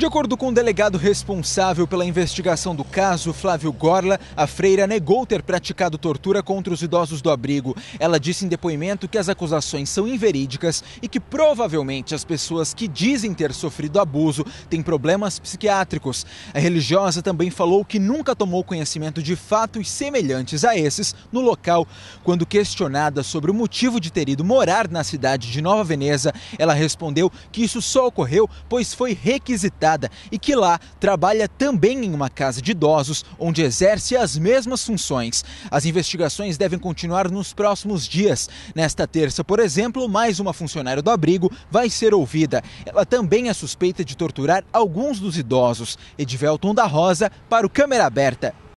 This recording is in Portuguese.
De acordo com o delegado responsável pela investigação do caso, Flávio Gorla, a freira negou ter praticado tortura contra os idosos do abrigo. Ela disse em depoimento que as acusações são inverídicas e que provavelmente as pessoas que dizem ter sofrido abuso têm problemas psiquiátricos. A religiosa também falou que nunca tomou conhecimento de fatos semelhantes a esses no local. Quando questionada sobre o motivo de ter ido morar na cidade de Nova Veneza, ela respondeu que isso só ocorreu pois foi requisitado e que lá trabalha também em uma casa de idosos, onde exerce as mesmas funções. As investigações devem continuar nos próximos dias. Nesta terça, por exemplo, mais uma funcionária do abrigo vai ser ouvida. Ela também é suspeita de torturar alguns dos idosos. Edivelton da Rosa para o Câmera Aberta.